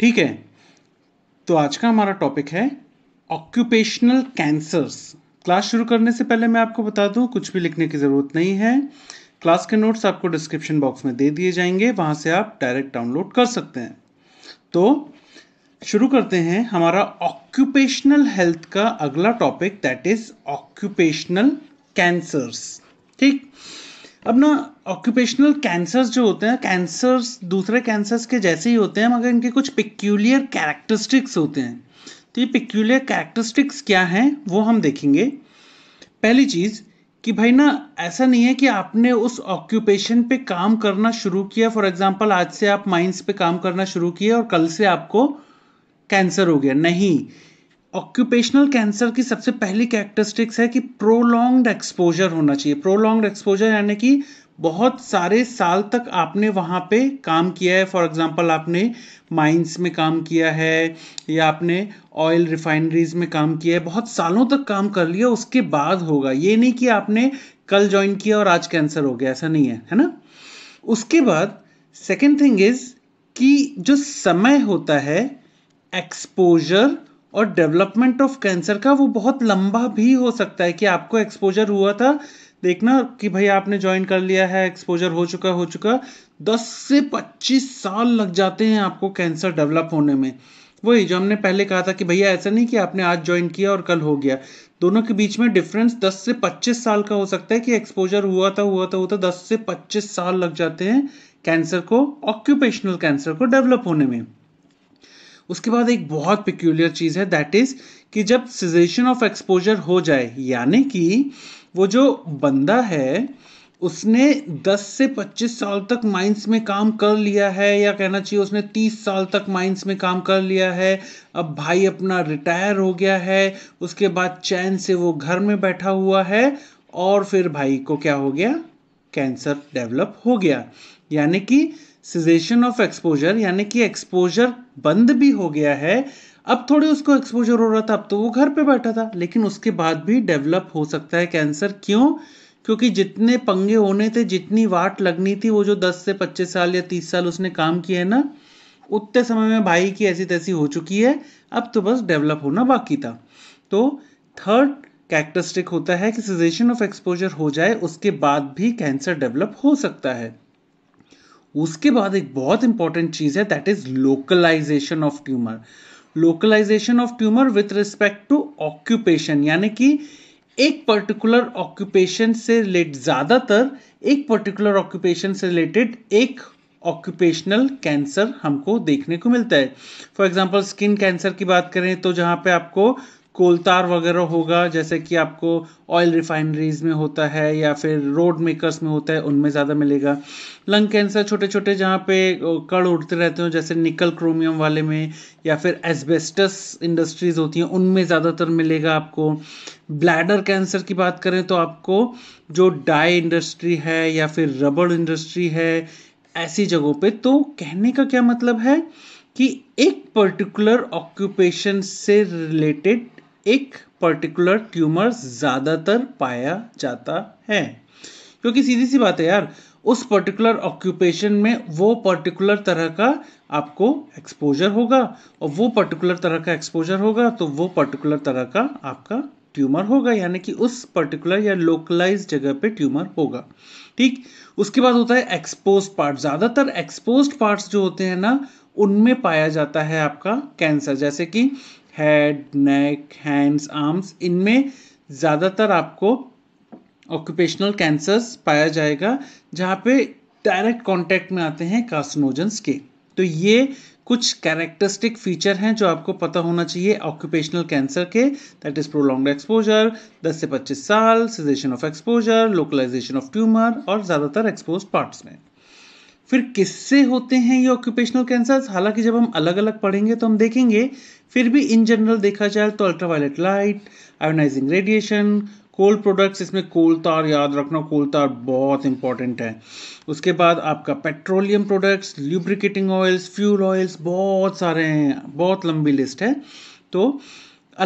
ठीक है तो आज का हमारा टॉपिक है ऑक्यूपेशनल कैंसर्स क्लास शुरू करने से पहले मैं आपको बता दूं कुछ भी लिखने की ज़रूरत नहीं है क्लास के नोट्स आपको डिस्क्रिप्शन बॉक्स में दे दिए जाएंगे वहां से आप डायरेक्ट डाउनलोड कर सकते हैं तो शुरू करते हैं हमारा ऑक्यूपेशनल हेल्थ का अगला topic that is occupational cancers ठीक अब ना ऑक्यूपेशनल कैंसर्स जो होते हैं कैंसर्स दूसरे कैंसर्स के जैसे ही होते हैं मगर इनके कुछ पिक्यूलियर कैरेक्टरिस्टिक्स होते हैं तो ये पिक्यूलियर कैरेक्टरिस्टिक्स क्या हैं वो हम देखेंगे पहली चीज़ कि भाई ना ऐसा नहीं है कि आपने उस ऑक्यूपेशन पे काम करना शुरू किया फॉर एग्जांपल आज से आप माइंस पे काम करना शुरू किया और कल से आपको कैंसर हो गया नहीं ऑक्यूपेशनल कैंसर की सबसे पहली कैरेक्टरिस्टिक्स है कि प्रोलॉन्ग एक्सपोजर होना चाहिए प्रोलॉन्ग एक्सपोजर यानी कि बहुत सारे साल तक आपने वहाँ पे काम किया है फॉर एग्जांपल आपने माइंस में काम किया है या आपने ऑयल रिफाइनरीज में काम किया है बहुत सालों तक काम कर लिया उसके बाद होगा ये नहीं कि आपने कल ज्वाइन किया और आज कैंसर हो गया ऐसा नहीं है है ना उसके बाद सेकेंड थिंग इज़ कि जो समय होता है एक्सपोजर और डेवलपमेंट ऑफ कैंसर का वो बहुत लंबा भी हो सकता है कि आपको एक्सपोजर हुआ था देखना कि भाई आपने ज्वाइन कर लिया है एक्सपोजर हो चुका हो चुका दस से पच्चीस साल लग जाते हैं आपको कैंसर डेवलप होने में वही जो हमने पहले कहा था कि भैया ऐसा नहीं कि आपने आज ज्वाइन किया और कल हो गया दोनों के बीच में डिफरेंस 10 से 25 साल का हो सकता है कि एक्सपोजर हुआ था हुआ था हुआ था 10 से 25 साल लग जाते हैं कैंसर को ऑक्यूपेशनल कैंसर को डेवलप होने में उसके बाद एक बहुत पिक्यूलियर चीज़ है दैट इज़ कि जब सिजेशन ऑफ एक्सपोजर हो जाए यानी कि वो जो बंदा है उसने 10 से 25 साल तक माइंस में काम कर लिया है या कहना चाहिए उसने 30 साल तक माइंस में काम कर लिया है अब भाई अपना रिटायर हो गया है उसके बाद चैन से वो घर में बैठा हुआ है और फिर भाई को क्या हो गया कैंसर डेवलप हो गया यानी कि सिजेशन ऑफ एक्सपोजर यानी कि एक्सपोजर बंद भी हो गया है अब थोड़ी उसको एक्सपोजर हो रहा था अब तो वो घर पे बैठा था लेकिन उसके बाद भी डेवलप हो सकता है कैंसर क्यों क्योंकि जितने पंगे होने थे जितनी वाट लगनी थी वो जो 10 से 25 साल या 30 साल उसने काम किया है ना उतने समय में भाई की ऐसी तैसी हो चुकी है अब तो बस डेवलप होना बाकी था तो थर्ड कैरेक्टरिस्टिक होता है कि सिजेशन ऑफ एक्सपोजर हो जाए उसके बाद भी कैंसर डेवलप हो सकता है उसके बाद एक बहुत इंपॉर्टेंट चीज़ है that is localisation of tumour localisation of tumour with respect to occupation यानी कि एक पर्टिकुलर ऑक्यूपेशन से रिलेट ज़्यादातर एक पर्टिकुलर ऑक्यूपेशन से रिलेटेड एक ऑक्यूपेशनल कैंसर हमको देखने को मिलता है फॉर एग्जाम्पल स्किन कैंसर की बात करें तो जहां पे आपको कोलतार वगैरह होगा जैसे कि आपको ऑयल रिफाइनरीज में होता है या फिर रोड मेकर्स में होता है उनमें ज़्यादा मिलेगा लंग कैंसर छोटे छोटे जहाँ पे कड़ उड़ते रहते हो जैसे निकल क्रोमियम वाले में या फिर एस्बेस्टस इंडस्ट्रीज़ होती हैं उनमें ज़्यादातर मिलेगा आपको ब्लैडर कैंसर की बात करें तो आपको जो डाई इंडस्ट्री है या फिर रबड़ इंडस्ट्री है ऐसी जगहों पर तो कहने का क्या मतलब है कि एक पर्टिकुलर ऑक्यूपेशन से रिलेटेड एक पर्टिकुलर ट्यूमर ज़्यादातर पाया जाता है क्योंकि सीधी सी बात है यार उस पर्टिकुलर ऑक्यूपेशन में वो पर्टिकुलर तरह का आपको एक्सपोजर होगा और वो पर्टिकुलर तरह का एक्सपोजर होगा तो वो पर्टिकुलर तरह का आपका ट्यूमर होगा यानी कि उस पर्टिकुलर या लोकलाइज जगह पे ट्यूमर होगा ठीक उसके बाद होता है एक्सपोज पार्ट ज़्यादातर एक्सपोज पार्ट्स जो होते हैं ना उनमें पाया जाता है आपका कैंसर जैसे कि हेड नेक हैंड्स आर्म्स इनमें ज़्यादातर आपको ऑक्यूपेशनल कैंसर्स पाया जाएगा जहाँ पे डायरेक्ट कांटेक्ट में आते हैं कार्सिनोजेंस के तो ये कुछ कैरेक्टरिस्टिक फीचर हैं जो आपको पता होना चाहिए ऑक्यूपेशनल कैंसर के दैट इज़ प्रोलॉन्ग एक्सपोजर 10 से 25 साल cessation of exposure localisation of tumour और ज़्यादातर एक्सपोज पार्ट्स में फिर किससे होते हैं ये ऑक्यूपेशनल कैंसर हालांकि जब हम अलग अलग पढ़ेंगे तो हम देखेंगे फिर भी इन जनरल देखा जाए तो ultraviolet light ionising radiation coal products इसमें कोल तार याद रखना कोल तार बहुत इंपॉर्टेंट है उसके बाद आपका petroleum products lubricating oils fuel oils बहुत सारे हैं बहुत लंबी लिस्ट है तो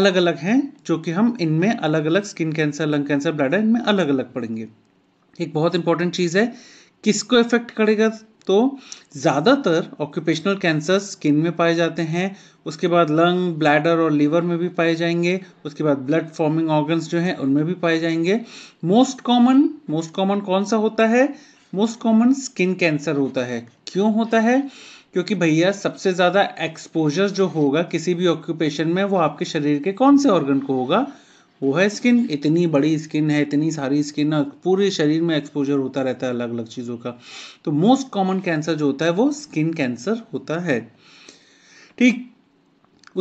अलग अलग हैं जो कि हम इनमें अलग अलग skin cancer lung cancer blood इनमें अलग अलग पढ़ेंगे एक बहुत इंपॉर्टेंट चीज़ है किसको इफेक्ट करेगा तो ज़्यादातर ऑक्यूपेशनल कैंसर स्किन में पाए जाते हैं उसके बाद लंग ब्लैडर और लीवर में भी पाए जाएंगे उसके बाद ब्लड फॉर्मिंग ऑर्गन्स जो हैं उनमें भी पाए जाएंगे मोस्ट कॉमन मोस्ट कॉमन कौन सा होता है मोस्ट कॉमन स्किन कैंसर होता है क्यों होता है क्योंकि भैया सबसे ज़्यादा एक्सपोजर जो होगा किसी भी ऑक्यूपेशन में वो आपके शरीर के कौन से ऑर्गन को होगा वो है स्किन इतनी बड़ी स्किन है इतनी सारी स्किन है पूरे शरीर में एक्सपोजर होता रहता है अलग अलग चीज़ों का तो मोस्ट कॉमन कैंसर जो होता है वो स्किन कैंसर होता है ठीक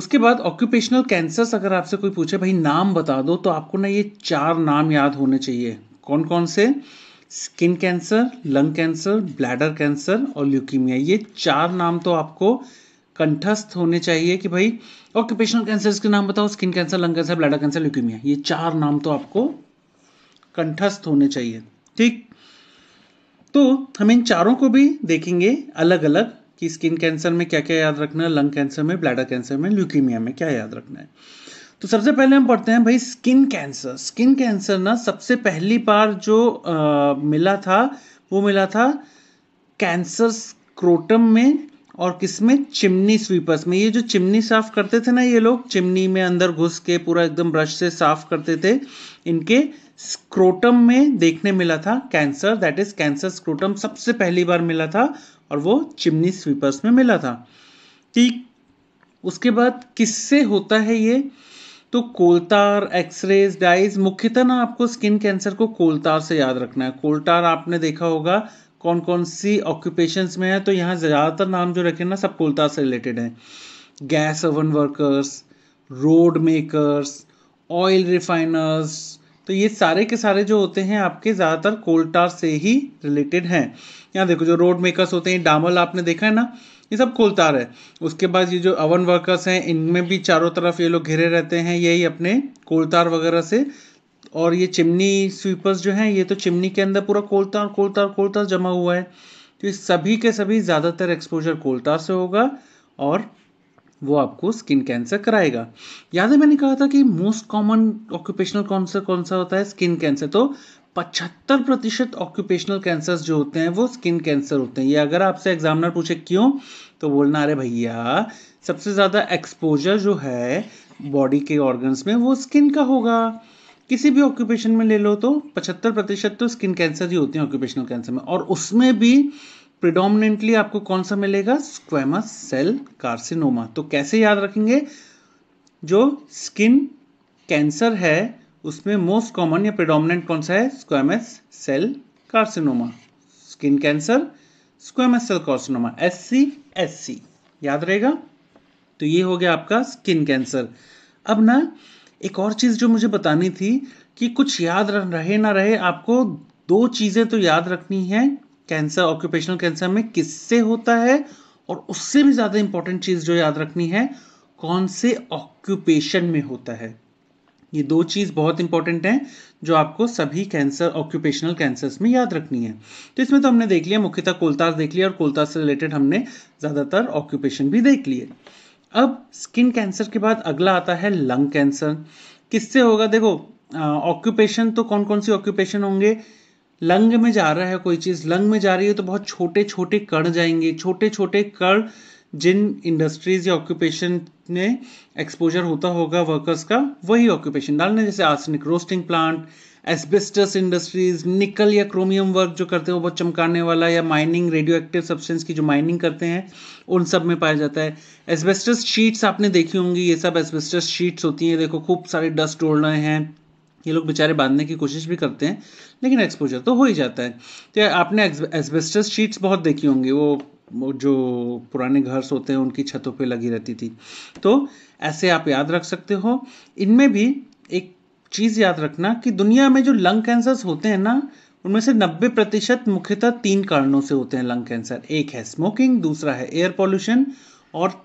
उसके बाद ऑक्यूपेशनल कैंसर अगर आपसे कोई पूछे भाई नाम बता दो तो आपको ना ये चार नाम याद होने चाहिए कौन कौन से skin cancer lung cancer bladder cancer और ल्यूकीमिया ये चार नाम तो आपको कंठस्थ होने चाहिए कि भाई ऑक्यूपेशनल कैंसर के नाम बताओ skin cancer lung cancer bladder cancer leukaemia ये चार नाम तो आपको कंठस्थ होने चाहिए ठीक तो हम इन चारों को भी देखेंगे अलग अलग कि स्किन कैंसर में क्या क्या याद रखना है लंग कैंसर में ब्लैडर कैंसर में ल्यूकीमिया में क्या याद रखना है तो सबसे पहले हम पढ़ते हैं भाई स्किन कैंसर स्किन कैंसर ना सबसे पहली बार जो आ, मिला था वो मिला था कैंसर स्क्रोटम में और किसमें चिमनी स्वीपर्स में ये जो चिमनी साफ करते थे ना ये लोग चिमनी में अंदर घुस के पूरा एकदम ब्रश से साफ करते थे इनके स्क्रोटम में देखने मिला था cancer that is cancer scrotum सबसे पहली बार मिला था और वो चिमनी स्वीपर्स में मिला था ठीक उसके बाद किससे होता है ये तो कोलतार एक्सरेज डाइज मुख्यतः ना आपको स्किन कैंसर को कोलतार से याद रखना है कोलतार आपने देखा होगा कौन कौन सी ऑक्यूपेशंस में है तो यहाँ ज़्यादातर नाम जो रखे ना सब कोलता से रिलेटेड हैं gas oven workers road makers oil refiners तो ये सारे के सारे जो होते हैं आपके ज़्यादातर कोलतार से ही रिलेटेड हैं यहाँ देखो जो रोड मेकर्स होते हैं डामल आपने देखा है ना ये सब कोलतार है उसके बाद ये जो अवन वर्कर्स हैं इनमें भी चारों तरफ ये लोग घिरे रहते हैं यही अपने कोलतार वगैरह से और ये चिमनी स्वीपर्स जो हैं ये तो चिमनी के अंदर पूरा कोलतार कोलतार कोलतार जमा हुआ है तो सभी के सभी ज़्यादातर एक्सपोजर कोलतार से होगा और वो आपको स्किन कैंसर कराएगा याद है मैंने कहा था कि मोस्ट कॉमन ऑक्यूपेशनल कैंसर कौन सा होता है स्किन कैंसर तो पचहत्तर प्रतिशत ऑक्यूपेशनल कैंसर जो होते हैं वो स्किन कैंसर होते हैं ये अगर आपसे एग्जामिनर पूछे क्यों तो बोलना अरे भैया सबसे ज़्यादा एक्सपोजर जो है बॉडी के ऑर्गन्स में वो स्किन का होगा किसी भी ऑक्यूपेशन में ले लो तो पचहत्तर प्रतिशत तो स्किन कैंसर ही होते हैं ऑक्यूपेशनल कैंसर में और उसमें भी प्रिडोमिनेंटली आपको कौन सा मिलेगा स्क्वेमस सेल कार्सिनोमा तो कैसे याद रखेंगे जो स्किन कैंसर है उसमें मोस्ट कॉमन या प्रिडोमिनेंट कौन सा है squamous cell carcinoma skin cancer squamous cell carcinoma S C S C याद रहेगा तो ये हो गया आपका स्किन कैंसर अब ना एक और चीज़ जो मुझे बतानी थी कि कुछ याद रहे ना रहे आपको दो चीज़ें तो याद रखनी है कैंसर ऑक्यूपेशनल कैंसर में किससे होता है और उससे भी ज़्यादा इंपॉर्टेंट चीज़ जो याद रखनी है कौन से ऑक्यूपेशन में होता है ये दो चीज़ बहुत इंपॉर्टेंट हैं जो आपको सभी कैंसर ऑक्यूपेशनल कैंसर्स में याद रखनी है तो इसमें तो हमने देख लिया मुख्यतः कोलतास देख लिया और कोलतास से रिलेटेड हमने ज़्यादातर ऑक्यूपेशन भी देख लिए अब स्किन कैंसर के बाद अगला आता है लंग कैंसर किससे होगा देखो ऑक्यूपेशन तो कौन कौन सी ऑक्यूपेशन होंगे लंग में जा रहा है कोई चीज़ लंग में जा रही है तो बहुत छोटे छोटे कण जाएंगे छोटे छोटे कण जिन इंडस्ट्रीज या ऑक्यूपेशन में एक्सपोजर होता होगा वर्कर्स का वही ऑक्यूपेशन डालना जैसे arsenic roasting plant asbestos industries nickel या क्रोमियम वर्क जो करते हैं वो बहुत चमकाने वाला या माइनिंग रेडियो एक्टिव सब्सटेंस की जो माइनिंग करते हैं उन सब में पाया जाता है एस्बेस्टस शीट्स आपने देखी होंगी ये सब एस्बेस्टस शीट्स होती हैं देखो खूब सारे डस्ट उड़ रहे हैं ये लोग बेचारे बांधने की कोशिश भी करते हैं लेकिन एक्सपोजर तो हो ही जाता है तो आपने एस्बेस्टस शीट्स बहुत देखी होंगी वो जो पुराने घर होते हैं उनकी छतों पे लगी रहती थी तो ऐसे आप याद रख सकते हो इनमें भी एक चीज़ याद रखना कि दुनिया में जो लंग कैंसर्स होते हैं ना उनमें से 90 प्रतिशत मुख्यतः तीन कारणों से होते हैं लंग कैंसर एक है स्मोकिंग दूसरा है एयर पॉल्यूशन और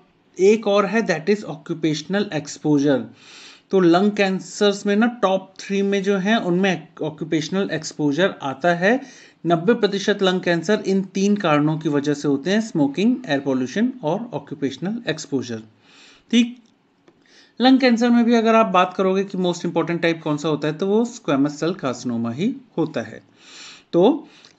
एक और है दैट इज़ ऑक्यूपेशनल एक्सपोजर तो लंग कैंसर्स में ना टॉप थ्री में जो है उनमें ऑक्यूपेशनल एक्सपोजर आता है 90 प्रतिशत लंग कैंसर इन तीन कारणों की वजह से होते हैं स्मोकिंग एयर पॉल्यूशन और ऑक्यूपेशनल एक्सपोजर ठीक लंग कैंसर में भी अगर आप बात करोगे कि मोस्ट इंपॉर्टेंट टाइप कौन सा होता है तो वो स्क्वेमस सेल कार्सिनोमा ही होता है तो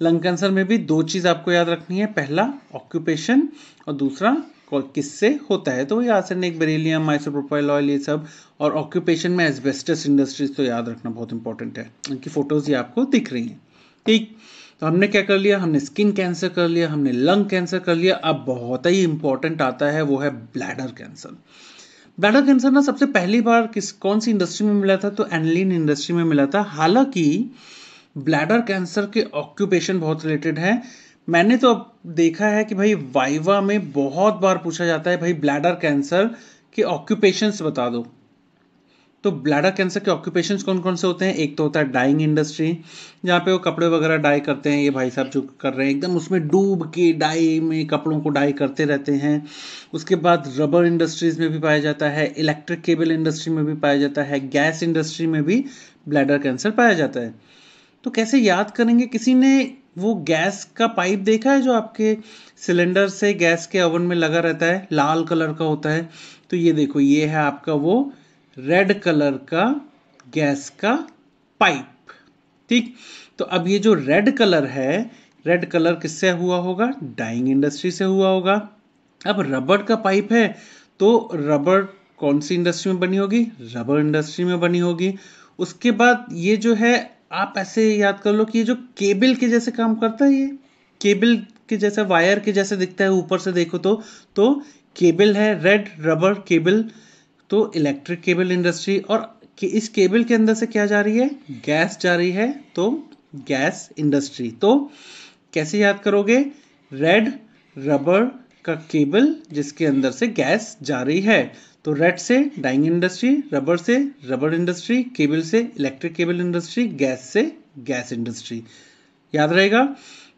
लंग कैंसर में भी दो चीज़ आपको याद रखनी है पहला ऑक्यूपेशन और दूसरा किससे होता है तो वही आर्सेनिक बरेलिया माइसोप्रोपाइल ऑयल ये सब और ऑक्यूपेशन में एजबेस्टस इंडस्ट्रीज तो याद रखना बहुत इंपॉर्टेंट है उनकी फ़ोटोज़ ये आपको दिख रही हैं ठीक तो हमने क्या कर लिया हमने स्किन कैंसर कर लिया हमने लंग कैंसर कर लिया अब बहुत ही इंपॉर्टेंट आता है वो है ब्लैडर कैंसर बैडा कैंसर ना सबसे पहली बार किस कौन सी इंडस्ट्री में मिला था तो एनलिन इंडस्ट्री में मिला था हालांकि ब्लैडर कैंसर के ऑक्यूपेशन बहुत रिलेटेड है मैंने तो अब देखा है कि भाई वाइवा में बहुत बार पूछा जाता है भाई ब्लैडर कैंसर के ऑक्यूपेशंस बता दो तो ब्लैडर कैंसर के ऑक्यूपेशन कौन कौन से होते हैं एक तो होता है डाइंग इंडस्ट्री जहाँ पे वो कपड़े वगैरह डाई करते हैं ये भाई साहब जो कर रहे हैं एकदम उसमें डूब के डाई में कपड़ों को डाई करते रहते हैं उसके बाद रबर इंडस्ट्रीज़ में भी पाया जाता है इलेक्ट्रिक केबल इंडस्ट्री में भी पाया जाता है गैस इंडस्ट्री में भी ब्लैडर कैंसर पाया जाता है तो कैसे याद करेंगे किसी ने वो गैस का पाइप देखा है जो आपके सिलेंडर से गैस के ओवन में लगा रहता है लाल कलर का होता है तो ये देखो ये है आपका वो रेड कलर का गैस का पाइप ठीक तो अब ये जो रेड कलर है रेड कलर किससे हुआ होगा डाइंग इंडस्ट्री से हुआ होगा अब रबड़ का पाइप है तो रबड़ कौन सी इंडस्ट्री में बनी होगी रबड़ इंडस्ट्री में बनी होगी उसके बाद ये जो है आप ऐसे याद कर लो कि ये जो केबल के जैसे काम करता है ये केबल के जैसे वायर के जैसे दिखता है ऊपर से देखो तो तो केबल है रेड रबर केबल तो इलेक्ट्रिक केबल इंडस्ट्री और कि इस केबल के अंदर से क्या जा रही है गैस जा रही है तो गैस इंडस्ट्री तो कैसे याद करोगे रेड रबर का केबल जिसके अंदर से गैस जा रही है तो रेड से डाइंग इंडस्ट्री रबर से रबर इंडस्ट्री केबल से इलेक्ट्रिक केबल इंडस्ट्री गैस से गैस इंडस्ट्री याद रहेगा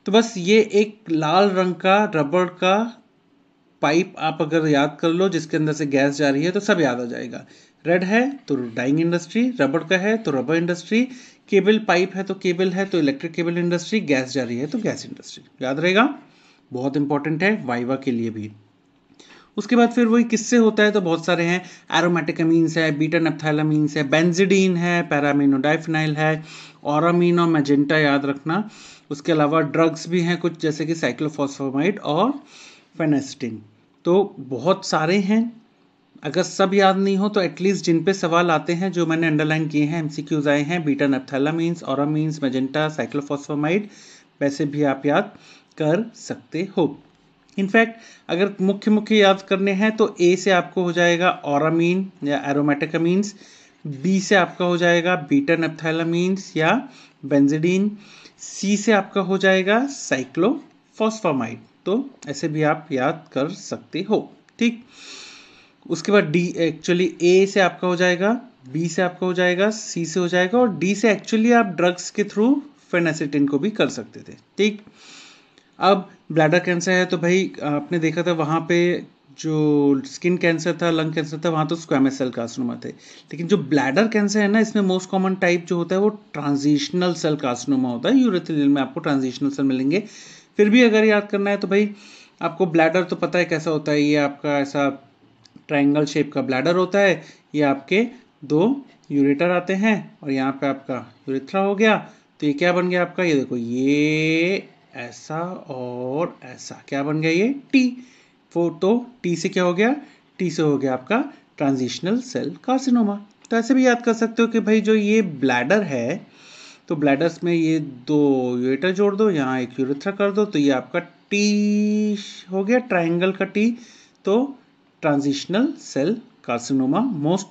तो बस ये एक लाल रंग का रबर का पाइप आप अगर याद कर लो जिसके अंदर से गैस जा रही है तो सब याद आ जाएगा रेड है तो डाइंग इंडस्ट्री रबड़ का है तो रबर इंडस्ट्री केबल पाइप है तो केबल है तो इलेक्ट्रिक केबल इंडस्ट्री गैस जा रही है तो गैस इंडस्ट्री याद रहेगा बहुत इंपॉर्टेंट है वाइवा के लिए भी उसके बाद फिर वही किससे होता है तो बहुत सारे हैं एरोमेटिक अमीन्स है बीटा नेप्थालामीन्स है बेंजिडीन है पैरामीनोडाइफिनाइल है औरामीन और मैजेंटा याद रखना उसके अलावा ड्रग्स भी हैं कुछ जैसे कि साइक्लोफॉस्फोमाइड और फेनेस्टिन तो बहुत सारे हैं अगर सब याद नहीं हो तो एटलीस्ट जिन पे सवाल आते हैं जो मैंने अंडरलाइन किए हैं एमसीक्यूज आए हैं बीटा और मीन्स मेजेंटा साइक्लोफोसफोमाइड वैसे भी आप याद कर सकते हो इनफैक्ट अगर मुख्य मुख्य याद करने हैं तो ए से आपको हो जाएगा औरामीन या अमीन्स बी से आपका हो जाएगा बीटा नेप्थालामीन्स या बेंजिडीन सी से आपका हो जाएगा साइक्लोफॉस्फामाइड तो ऐसे भी आप याद कर सकते हो ठीक उसके बाद डी एक्चुअली ए से आपका हो जाएगा बी से आपका हो जाएगा सी से हो जाएगा और डी से एक्चुअली आप ड्रग्स के थ्रू फेनासिटिन को भी कर सकते थे ठीक अब ब्लैडर कैंसर है तो भाई आपने देखा था वहाँ पे जो स्किन कैंसर था लंग कैंसर था वहाँ तो स्क्वामेस सेल कार्सिनोमा थे लेकिन जो ब्लैडर कैंसर है ना इसमें मोस्ट कॉमन टाइप जो होता है वो ट्रांजिशनल सेल कार्सिनोमा होता है यूरेथिल में आपको ट्रांजिशनल सेल मिलेंगे फिर भी अगर याद करना है तो भाई आपको ब्लैडर तो पता है कैसा होता है ये आपका ऐसा ट्रायंगल शेप का ब्लैडर होता है ये आपके दो यूरेटर आते हैं और यहाँ पे आपका यूरेथ्रा हो गया तो ये क्या बन गया आपका ये देखो ये ऐसा और ऐसा क्या बन गया ये टी वो तो टी से क्या हो गया टी से हो गया आपका ट्रांजिशनल सेल कार्सिनोमा तो ऐसे भी याद कर सकते हो कि भाई जो ये ब्लैडर है तो ब्लैडर्स में ये दो यूरेटर जोड़ दो यहाँ एक यूरेथ्रा कर दो तो ये आपका टी हो गया ट्राइंगल का टी तो transitional cell carcinoma most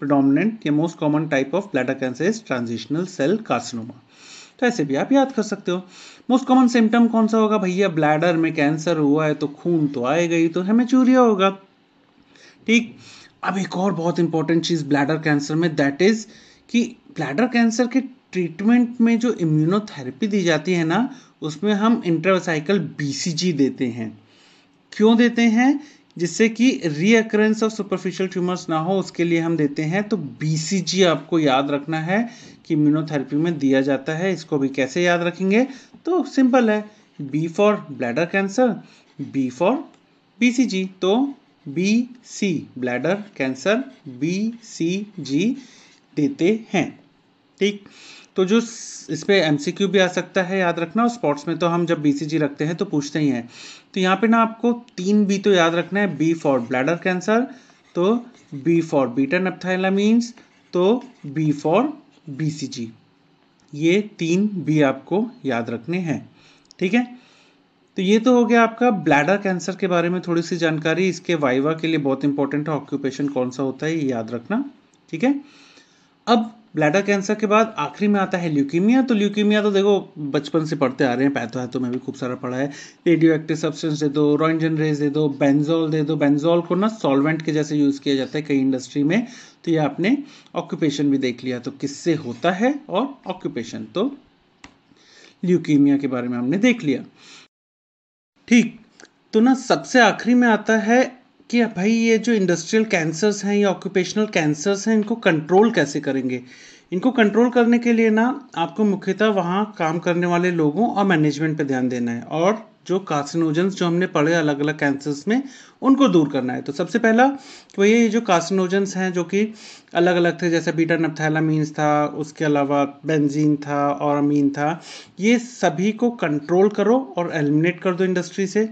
predominant या most common type of bladder cancer is transitional cell carcinoma तो ऐसे भी आप याद कर सकते हो मोस्ट कॉमन सिम्टम कौन सा होगा भैया ब्लैडर में कैंसर हुआ है तो खून तो आएगा ही तो हेमेचूरिया होगा ठीक अब एक और बहुत इंपॉर्टेंट चीज़ ब्लैडर कैंसर में दैट इज़ कि ब्लैडर कैंसर के ट्रीटमेंट में जो इम्यूनोथेरेपी दी जाती है ना उसमें हम इंट्रावसाइकल बीसीजी देते हैं क्यों देते हैं जिससे कि रीअकरेंस ऑफ सुपरफिशियल ट्यूमर्स ना हो उसके लिए हम देते हैं तो बीसीजी आपको याद रखना है कि इम्यूनोथेरेपी में दिया जाता है इसको भी कैसे याद रखेंगे तो सिंपल है B for bladder cancer B for BCG तो B C bladder cancer B C G देते हैं ठीक तो जो इस पर एम भी आ सकता है याद रखना और स्पोर्ट्स में तो हम जब बी रखते हैं तो पूछते ही हैं तो यहाँ पे ना आपको तीन बी तो याद रखना है बी फॉर ब्लैडर कैंसर तो बी फॉर बीटा मीन्स तो बी फॉर बी ये तीन बी आपको याद रखने हैं ठीक है तो ये तो हो गया आपका ब्लैडर कैंसर के बारे में थोड़ी सी जानकारी इसके वाइवा के लिए बहुत इंपॉर्टेंट है ऑक्यूपेशन कौन सा होता है ये याद रखना ठीक है अब ब्लैडर कैंसर के बाद आखिरी में आता है ल्यूकीमिया तो ल्यूकीमिया तो देखो बचपन से पढ़ते आ रहे हैं पैथो है तो मैं भी खूब सारा पढ़ा है रेडियो एक्टिव सब्सटेंस दे दो रॉइंजन रेज दे दो बेंजोल दे दो बेंजोल को ना सॉल्वेंट के जैसे यूज़ किया जाता है कई इंडस्ट्री में तो ये आपने ऑक्यूपेशन भी देख लिया तो किससे होता है और ऑक्यूपेशन तो ल्यूकीमिया के बारे में हमने देख लिया ठीक तो ना सबसे आखिरी में आता है कि भाई ये जो इंडस्ट्रियल कैंसर्स हैं या ऑक्यूपेशनल कैंसर्स हैं इनको कंट्रोल कैसे करेंगे इनको कंट्रोल करने के लिए ना आपको मुख्यतः वहाँ काम करने वाले लोगों और मैनेजमेंट पर ध्यान देना है और जो कार्सिनोजन्स जो हमने पढ़े अलग अलग कैंसर्स में उनको दूर करना है तो सबसे पहला तो ये जो कार्सिनोजन्स हैं जो कि अलग अलग थे जैसे बीटा नपथैलामीन्स था उसके अलावा बेंजीन था और अमीन था ये सभी को कंट्रोल करो और एलिमिनेट कर दो इंडस्ट्री से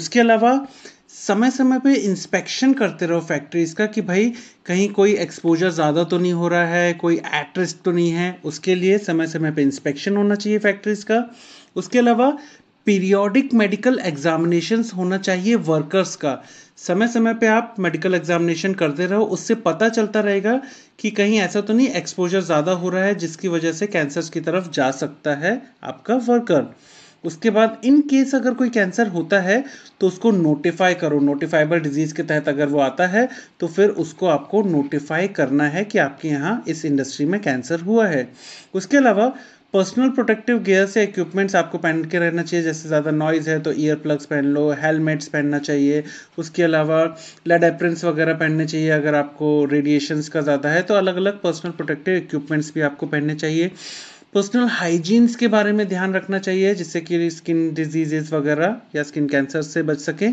उसके अलावा समय समय पे इंस्पेक्शन करते रहो फैक्ट्रीज़ का कि भाई कहीं कोई एक्सपोजर ज़्यादा तो नहीं हो रहा है कोई एट तो नहीं है उसके लिए समय समय पे इंस्पेक्शन होना चाहिए फैक्ट्रीज़ का उसके अलावा पीरियोडिक मेडिकल एग्जामिनेशन होना चाहिए वर्कर्स का समय समय पे आप मेडिकल एग्जामिनेशन करते रहो उससे पता चलता रहेगा कि कहीं ऐसा तो नहीं एक्सपोजर ज़्यादा हो रहा है जिसकी वजह से कैंसर्स की तरफ जा सकता है आपका वर्कर उसके बाद इन केस अगर कोई कैंसर होता है तो उसको नोटिफाई करो नोटिफाइबल डिजीज़ के तहत अगर वो आता है तो फिर उसको आपको नोटिफाई करना है कि आपके यहाँ इस इंडस्ट्री में कैंसर हुआ है उसके अलावा पर्सनल प्रोटेक्टिव गेयर से इक्विपमेंट्स आपको पहन के रहना चाहिए जैसे ज़्यादा नॉइज़ है तो ईयर प्लग्स पहन लो हेलमेट्स पहनना चाहिए उसके अलावा लेड एप्रेंस वगैरह पहनने चाहिए अगर आपको रेडिएशंस का ज़्यादा है तो अलग अलग पर्सनल प्रोटेक्टिव इक्विपमेंट्स भी आपको पहनने चाहिए पर्सनल हाइजीन्स के बारे में ध्यान रखना चाहिए जिससे कि स्किन डिजीजेस वगैरह या स्किन कैंसर से बच सके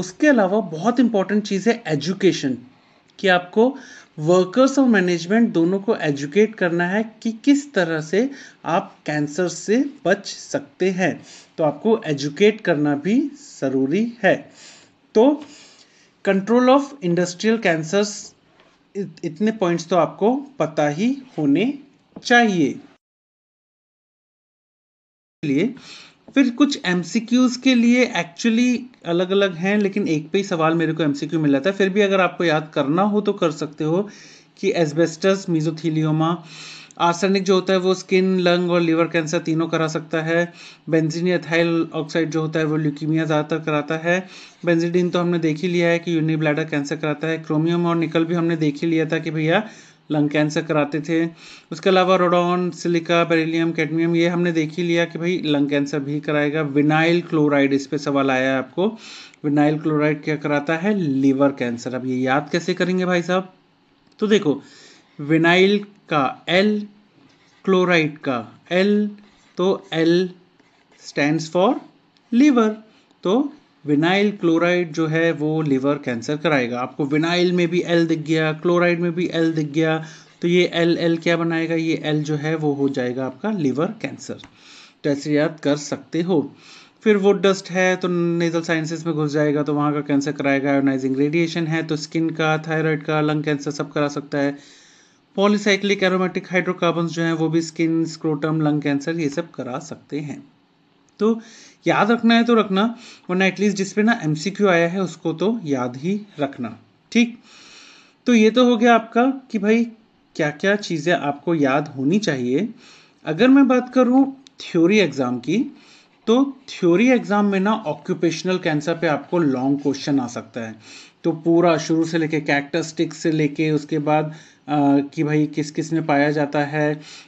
उसके अलावा बहुत इंपॉर्टेंट चीज़ है एजुकेशन कि आपको वर्कर्स और मैनेजमेंट दोनों को एजुकेट करना है कि किस तरह से आप कैंसर से बच सकते हैं तो आपको एजुकेट करना भी ज़रूरी है तो कंट्रोल ऑफ इंडस्ट्रियल कैंसर्स इतने पॉइंट्स तो आपको पता ही होने चाहिए लिए फिर कुछ एम के लिए एक्चुअली अलग अलग हैं लेकिन एक पे ही सवाल मेरे को एम सी मिला था फिर भी अगर आपको याद करना हो तो कर सकते हो कि एस्बेस्टस मीजोथीलियोमा आर्सेनिक जो होता है वो स्किन लंग और लीवर कैंसर तीनों करा सकता है बेंजीन एथाइल ऑक्साइड जो होता है वो ल्यूकीमिया ज़्यादातर कराता है बेंजीडिन तो हमने देख ही लिया है कि यूनिब्लैडर कैंसर कराता है क्रोमियम और निकल भी हमने देख ही लिया था कि भैया लंग कैंसर कराते थे उसके अलावा रोडोन सिलिका बेरिलियम कैडमियम ये हमने देख ही लिया कि भाई लंग कैंसर भी कराएगा विनाइल क्लोराइड इस पर सवाल आया है आपको विनाइल क्लोराइड क्या कराता है लीवर कैंसर अब ये याद कैसे करेंगे भाई साहब तो देखो विनाइल का एल क्लोराइड का एल तो एल स्टैंड्स फॉर लीवर तो विनाइल क्लोराइड जो है वो लिवर कैंसर कराएगा आपको विनाइल में भी एल दिख गया क्लोराइड में भी एल दिख गया तो ये एल एल क्या बनाएगा ये एल जो है वो हो जाएगा आपका लिवर कैंसर तो ऐसे याद कर सकते हो फिर वो डस्ट है तो नेजल साइंसेस में घुस जाएगा तो वहाँ का कैंसर कराएगा आयोनाइजिंग रेडिएशन है तो स्किन का थायराइड का लंग कैंसर सब करा सकता है पॉलीसाइक्लिक एरोमेटिक हाइड्रोकार्बन्स जो हैं वो भी स्किन स्क्रोटम लंग कैंसर ये सब करा सकते हैं तो याद रखना है तो रखना वरना एटलीस्ट जिस पे ना एम आया है उसको तो याद ही रखना ठीक तो ये तो हो गया आपका कि भाई क्या क्या चीज़ें आपको याद होनी चाहिए अगर मैं बात करूँ थ्योरी एग्ज़ाम की तो थ्योरी एग्ज़ाम में ना ऑक्यूपेशनल कैंसर पे आपको लॉन्ग क्वेश्चन आ सकता है तो पूरा शुरू से लेके कैक्टस से लेके उसके बाद कि भाई किस किस में पाया जाता है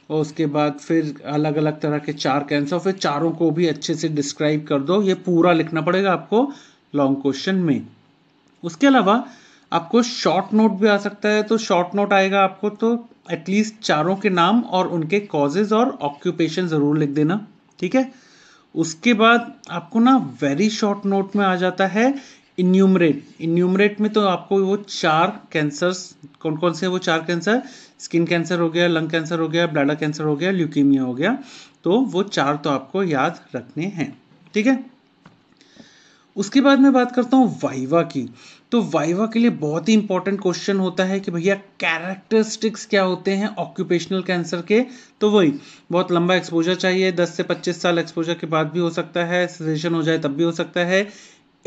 और उसके बाद फिर अलग अलग तरह के चार कैंसर फिर चारों को भी अच्छे से डिस्क्राइब कर दो ये पूरा लिखना पड़ेगा आपको लॉन्ग क्वेश्चन में उसके अलावा आपको शॉर्ट नोट भी आ सकता है तो शॉर्ट नोट आएगा आपको तो एटलीस्ट चारों के नाम और उनके कॉजेज और ऑक्यूपेशन ज़रूर लिख देना ठीक है उसके बाद आपको ना वेरी शॉर्ट नोट में आ जाता है इन्यूमरेट इन्यूमरेट में तो आपको वो चार कैंसर्स कौन कौन से वो चार कैंसर स्किन कैंसर हो गया लंग कैंसर हो गया ब्लैडर कैंसर हो गया ल्यूकेमिया हो गया तो वो चार तो आपको याद रखने हैं ठीक है उसके बाद मैं बात करता हूँ वाइवा की तो वाइवा के लिए बहुत ही इंपॉर्टेंट क्वेश्चन होता है कि भैया कैरेक्टरिस्टिक्स क्या होते हैं ऑक्यूपेशनल कैंसर के तो वही बहुत लंबा एक्सपोजर चाहिए 10 से 25 साल एक्सपोजर के बाद भी हो सकता है सजेशन हो जाए तब भी हो सकता है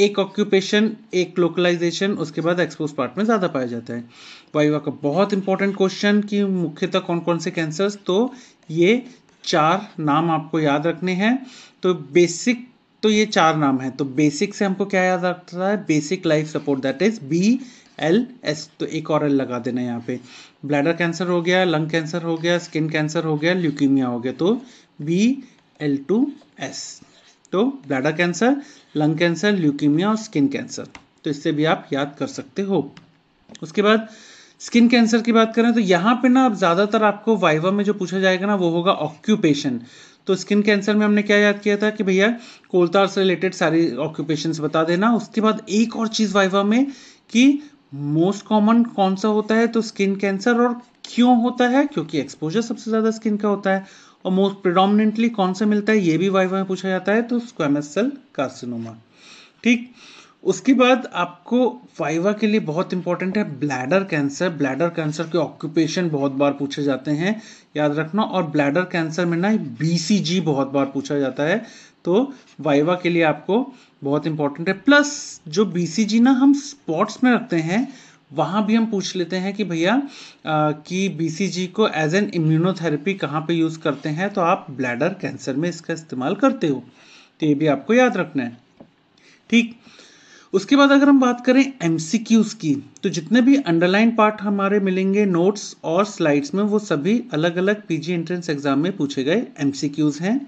एक ऑक्यूपेशन एक लोकलाइजेशन उसके बाद एक्सपोज पार्ट में ज़्यादा पाया जाता है वाइवा का बहुत इंपॉर्टेंट क्वेश्चन कि मुख्यतः कौन कौन से कैंसर्स तो ये चार नाम आपको याद रखने हैं तो बेसिक तो ये चार नाम है तो बेसिक से हमको क्या याद रखता है basic life support that is B L S तो एक और एल लगा देना यहाँ पे ब्लैडर कैंसर हो गया लंग कैंसर हो गया स्किन कैंसर हो गया ल्यूकीमिया हो गया तो बी एल टू एस तो bladder cancer lung cancer leukaemia और स्किन कैंसर तो इससे भी आप याद कर सकते हो उसके बाद स्किन कैंसर की बात करें तो यहाँ पे ना अब ज़्यादातर आपको वाइवा में जो पूछा जाएगा ना वो होगा ऑक्यूपेशन तो स्किन कैंसर में हमने क्या याद किया था कि भैया कोलतार से रिलेटेड सारी ऑक्यूपेशंस बता देना उसके बाद एक और चीज़ वाइवा में कि मोस्ट कॉमन कौन सा होता है तो स्किन कैंसर और क्यों होता है क्योंकि एक्सपोजर सबसे ज़्यादा स्किन का होता है और मोस्ट प्रिडोमिनेंटली कौन सा मिलता है ये भी वाइवा में पूछा जाता है तो स्क्वेमस सेल कार्सिनोमा ठीक उसके बाद आपको वाइवा के लिए बहुत इंपॉर्टेंट है ब्लैडर कैंसर ब्लैडर कैंसर के ऑक्यूपेशन बहुत बार पूछे जाते हैं याद रखना और ब्लैडर कैंसर में ना बीसीजी बहुत बार पूछा जाता है तो वाइवा के लिए आपको बहुत इंपॉर्टेंट है प्लस जो बीसीजी ना हम स्पॉट्स में रखते हैं वहाँ भी हम पूछ लेते हैं कि भैया कि बीसीजी को एज एन इम्यूनोथेरेपी कहाँ पे यूज़ करते हैं तो आप ब्लैडर कैंसर में इसका इस्तेमाल करते हो तो ये भी आपको याद रखना है ठीक उसके बाद अगर हम बात करें एम की तो जितने भी अंडरलाइन पार्ट हमारे मिलेंगे नोट्स और स्लाइड्स में वो सभी अलग अलग पीजी एंट्रेंस एग्जाम में पूछे गए एम हैं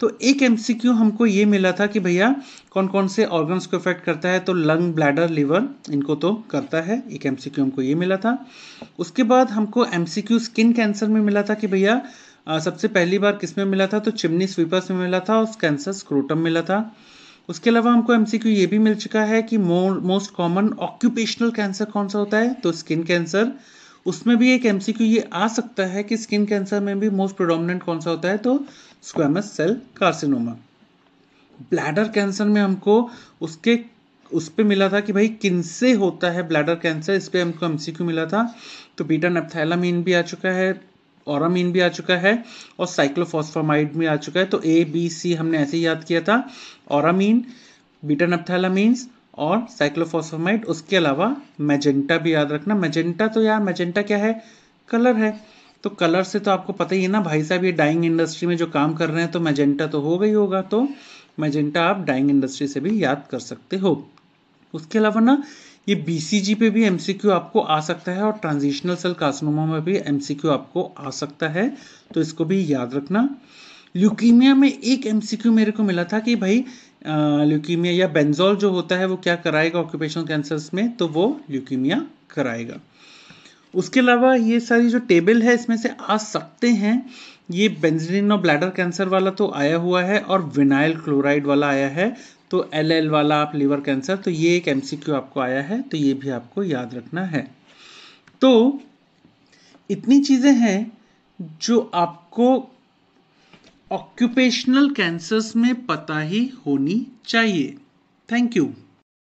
तो एक एमसीक्यू हमको ये मिला था कि भैया कौन कौन से ऑर्गन्स को इफेक्ट करता है तो लंग ब्लैडर लीवर इनको तो करता है एक एमसीक्यू हमको ये मिला था उसके बाद हमको एमसीक्यू स्किन कैंसर में मिला था कि भैया सबसे पहली बार किस में मिला था तो चिमनी स्वीपर्स में मिला था और कैंसर स्क्रोटम मिला था उसके अलावा हमको क्यू ये भी मिल चुका है कि मोस्ट कॉमन ऑक्यूपेशनल कैंसर कौन सा होता है तो स्किन कैंसर उसमें भी एक एमसीक्यू ये आ सकता है कि स्किन कैंसर में भी मोस्ट प्रोडोमिनेंट कौन सा होता है तो squamous cell carcinoma bladder cancer में हमको उसके उस पर मिला था कि भाई किनसे होता है ब्लैडर कैंसर इस पर हमको एम मिला था तो बीटा नेपथैलामीन भी आ चुका है औरामीन भी आ चुका है और साइक्लोफॉस्फामाइड भी आ चुका है तो ए बी सी हमने ऐसे ही याद किया था औरामीन बीटा नेपथैलामीन्स और साइक्लोफोसोमाइट उसके अलावा मैजेंटा भी याद रखना मैजेंटा तो यार मैजेंटा क्या है कलर है तो कलर से तो आपको पता ही है ना भाई साहब ये डाइंग इंडस्ट्री में जो काम कर रहे हैं तो मैजेंटा तो हो गई होगा तो मैजेंटा आप डाइंग इंडस्ट्री से भी याद कर सकते हो उसके अलावा ना ये बीसीजी पे भी एमसीक्यू आपको आ सकता है और ट्रांजिशनल सेल कासनोमा में भी एमसीक्यू आपको आ सकता है तो इसको भी याद रखना ल्यूकीमिया में एक एमसीक्यू मेरे को मिला था कि भाई ल्यूकीमिया या बेंजोल जो होता है वो क्या कराएगा ऑक्यूपेशनल कैंसर्स में तो वो ल्यूकीमिया कराएगा उसके अलावा ये सारी जो टेबल है इसमें से आ सकते हैं ये बेंजलिन और ब्लैडर कैंसर वाला तो आया हुआ है और विनाइल क्लोराइड वाला आया है तो एल एल वाला आप लीवर कैंसर तो ये एक एम आपको आया है तो ये भी आपको याद रखना है तो इतनी चीज़ें हैं जो आपको ऑक्यूपेशनल कैंसर्स में पता ही होनी चाहिए थैंक यू